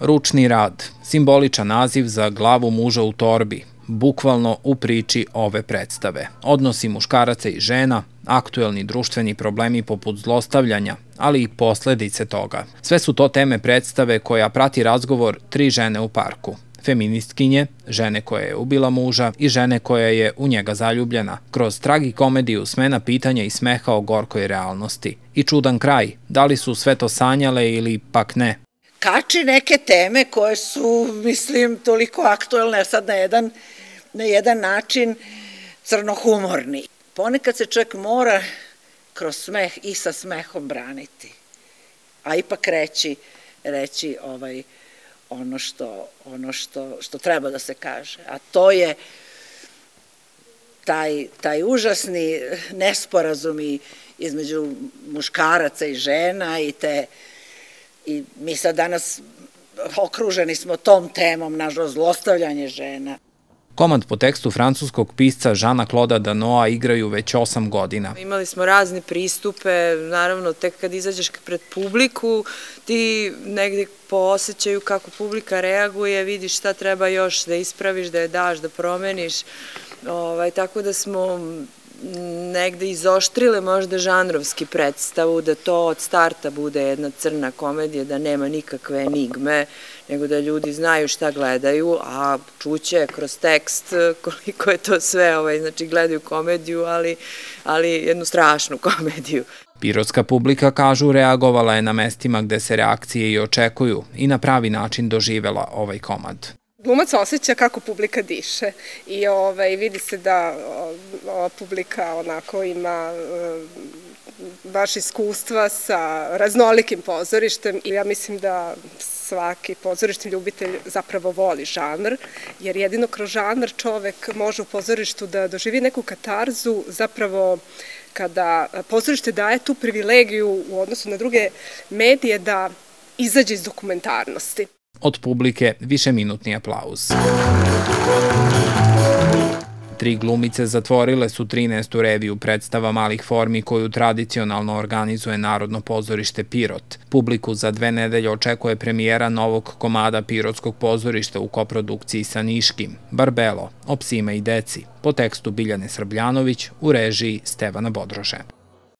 Ručni rad, simboličan naziv za glavu muža u torbi, bukvalno u priči ove predstave. Odnosi muškaraca i žena, aktuelni društveni problemi poput zlostavljanja, ali i posledice toga. Sve su to teme predstave koja prati razgovor tri žene u parku feministkinje, žene koja je ubila muža i žene koja je u njega zaljubljena, kroz tragikomediju smena pitanja i smeha o gorkoj realnosti. I čudan kraj, da li su sve to sanjale ili pak ne kači neke teme koje su, mislim, toliko aktuelne, sad na jedan, na jedan način crnohumorni. Ponekad se čovjek mora kroz smeh i sa smehom braniti, a ipak reći, reći ovaj, ono, što, ono što, što treba da se kaže. A to je taj, taj užasni nesporazum između muškaraca i žena i te I mi sad danas okruženi smo tom temom, nažalost, zlostavljanje žena. Komad po tekstu francuskog pisca Žana Kloda Danoa igraju već osam godina. Imali smo razne pristupe, naravno tek kad izađeš pred publiku ti negde po osjećaju kako publika reaguje, vidiš šta treba još da ispraviš, da je daš, da promeniš. Ovaj, tako da smo negde izoštrile možda žanrovski predstavu, da to od starta bude jedna crna komedija, da nema nikakve enigme, nego da ljudi znaju šta gledaju, a čuće kroz tekst koliko je to sve, ovaj, znači gledaju komediju, ali, ali jednu strašnu komediju. Pirotska publika, kažu, reagovala je na mestima gde se reakcije i očekuju i na pravi način doživela ovaj komad. Glumac osjeća kako publika diše i ovaj, vidi se da ova publika onako ima e, baš iskustva sa raznolikim pozorištem i ja mislim da svaki pozorišni ljubitelj zapravo voli žanr, jer jedino kroz žanr čovek može u pozorištu da doživi neku katarzu zapravo kada pozorište daje tu privilegiju u odnosu na druge medije da izađe iz dokumentarnosti od publike višeminutni aplauz. Tri glumice zatvorile su 13. reviju predstava malih formi koju tradicionalno organizuje Narodno pozorište Pirot. Publiku za dve nedelje očekuje premijera novog komada Pirotskog pozorišta u koprodukciji sa Niškim, Barbelo, Opsima i deci, po tekstu Biljane Srbljanović u režiji Stevana Bodrože.